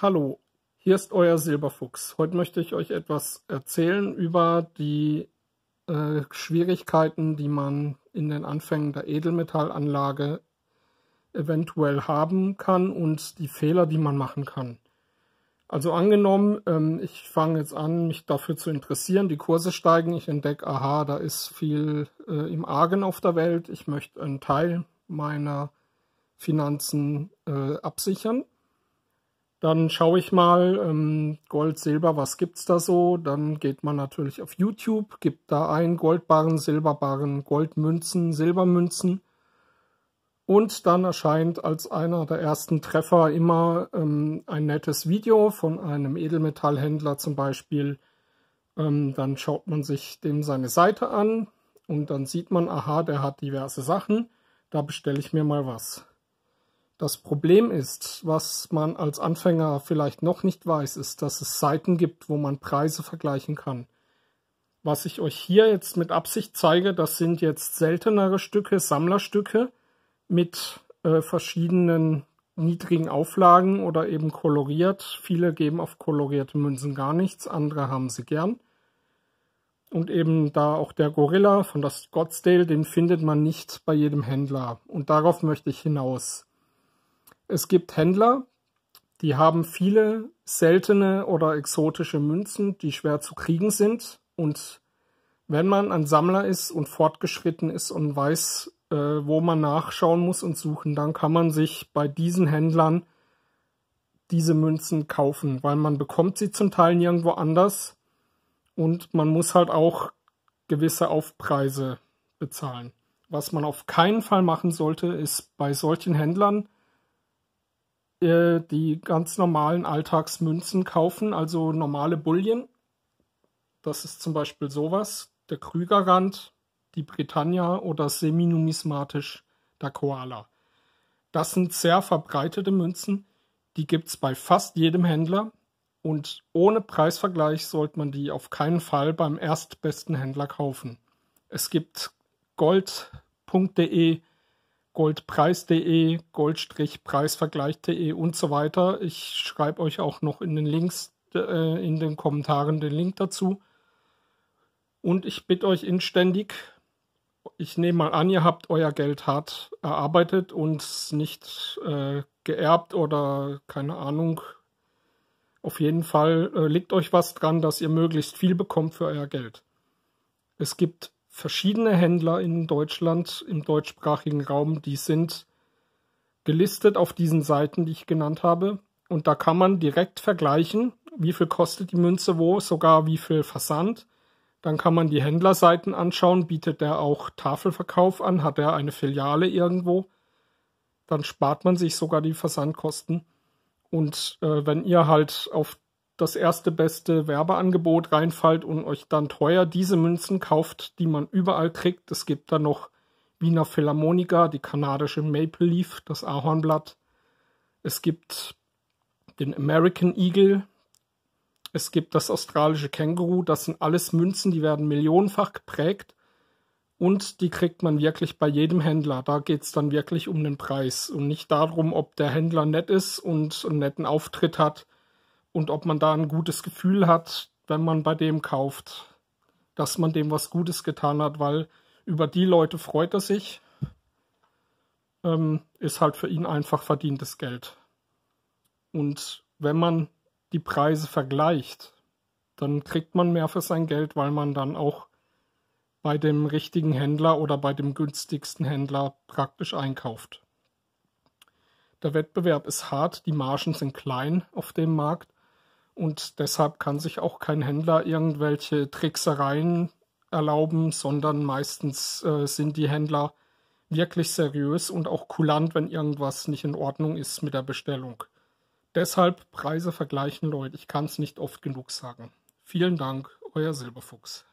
Hallo, hier ist euer Silberfuchs. Heute möchte ich euch etwas erzählen über die äh, Schwierigkeiten, die man in den Anfängen der Edelmetallanlage eventuell haben kann und die Fehler, die man machen kann. Also angenommen, ähm, ich fange jetzt an, mich dafür zu interessieren, die Kurse steigen, ich entdecke, aha, da ist viel äh, im Argen auf der Welt, ich möchte einen Teil meiner Finanzen äh, absichern dann schaue ich mal, ähm, Gold, Silber, was gibt's da so? Dann geht man natürlich auf YouTube, gibt da ein Goldbarren, Silberbarren, Goldmünzen, Silbermünzen. Und dann erscheint als einer der ersten Treffer immer ähm, ein nettes Video von einem Edelmetallhändler zum Beispiel. Ähm, dann schaut man sich dem seine Seite an und dann sieht man, aha, der hat diverse Sachen. Da bestelle ich mir mal was. Das Problem ist, was man als Anfänger vielleicht noch nicht weiß, ist, dass es Seiten gibt, wo man Preise vergleichen kann. Was ich euch hier jetzt mit Absicht zeige, das sind jetzt seltenere Stücke, Sammlerstücke mit äh, verschiedenen niedrigen Auflagen oder eben koloriert. Viele geben auf kolorierte Münzen gar nichts, andere haben sie gern. Und eben da auch der Gorilla von das Scottsdale, den findet man nicht bei jedem Händler. Und darauf möchte ich hinaus. Es gibt Händler, die haben viele seltene oder exotische Münzen, die schwer zu kriegen sind. Und wenn man ein Sammler ist und fortgeschritten ist und weiß, äh, wo man nachschauen muss und suchen, dann kann man sich bei diesen Händlern diese Münzen kaufen, weil man bekommt sie zum Teil nirgendwo anders und man muss halt auch gewisse Aufpreise bezahlen. Was man auf keinen Fall machen sollte, ist bei solchen Händlern äh, die ganz normalen Alltagsmünzen kaufen, also normale Bullion. Das ist zum Beispiel sowas, der Krügerrand, die Britannia oder seminumismatisch der Koala. Das sind sehr verbreitete Münzen, die gibt es bei fast jedem Händler und ohne Preisvergleich sollte man die auf keinen Fall beim erstbesten Händler kaufen. Es gibt gold.de goldpreis.de, gold-preisvergleich.de und so weiter. Ich schreibe euch auch noch in den Links, äh, in den Kommentaren den Link dazu. Und ich bitte euch inständig, ich nehme mal an, ihr habt euer Geld hart erarbeitet und nicht äh, geerbt oder keine Ahnung. Auf jeden Fall äh, liegt euch was dran, dass ihr möglichst viel bekommt für euer Geld. Es gibt verschiedene Händler in Deutschland im deutschsprachigen Raum, die sind gelistet auf diesen Seiten, die ich genannt habe. Und da kann man direkt vergleichen, wie viel kostet die Münze wo, sogar wie viel Versand. Dann kann man die Händlerseiten anschauen, bietet er auch Tafelverkauf an, hat er eine Filiale irgendwo. Dann spart man sich sogar die Versandkosten. Und äh, wenn ihr halt auf das erste beste Werbeangebot reinfällt und euch dann teuer diese Münzen kauft, die man überall kriegt. Es gibt dann noch Wiener Philharmoniker, die kanadische Maple Leaf, das Ahornblatt. Es gibt den American Eagle. Es gibt das australische Känguru. Das sind alles Münzen, die werden millionenfach geprägt. Und die kriegt man wirklich bei jedem Händler. Da geht es dann wirklich um den Preis und nicht darum, ob der Händler nett ist und einen netten Auftritt hat und ob man da ein gutes Gefühl hat, wenn man bei dem kauft, dass man dem was Gutes getan hat, weil über die Leute freut er sich, ähm, ist halt für ihn einfach verdientes Geld. Und wenn man die Preise vergleicht, dann kriegt man mehr für sein Geld, weil man dann auch bei dem richtigen Händler oder bei dem günstigsten Händler praktisch einkauft. Der Wettbewerb ist hart, die Margen sind klein auf dem Markt und deshalb kann sich auch kein Händler irgendwelche Tricksereien erlauben, sondern meistens äh, sind die Händler wirklich seriös und auch kulant, wenn irgendwas nicht in Ordnung ist mit der Bestellung. Deshalb Preise vergleichen, Leute. Ich kann es nicht oft genug sagen. Vielen Dank, euer Silberfuchs.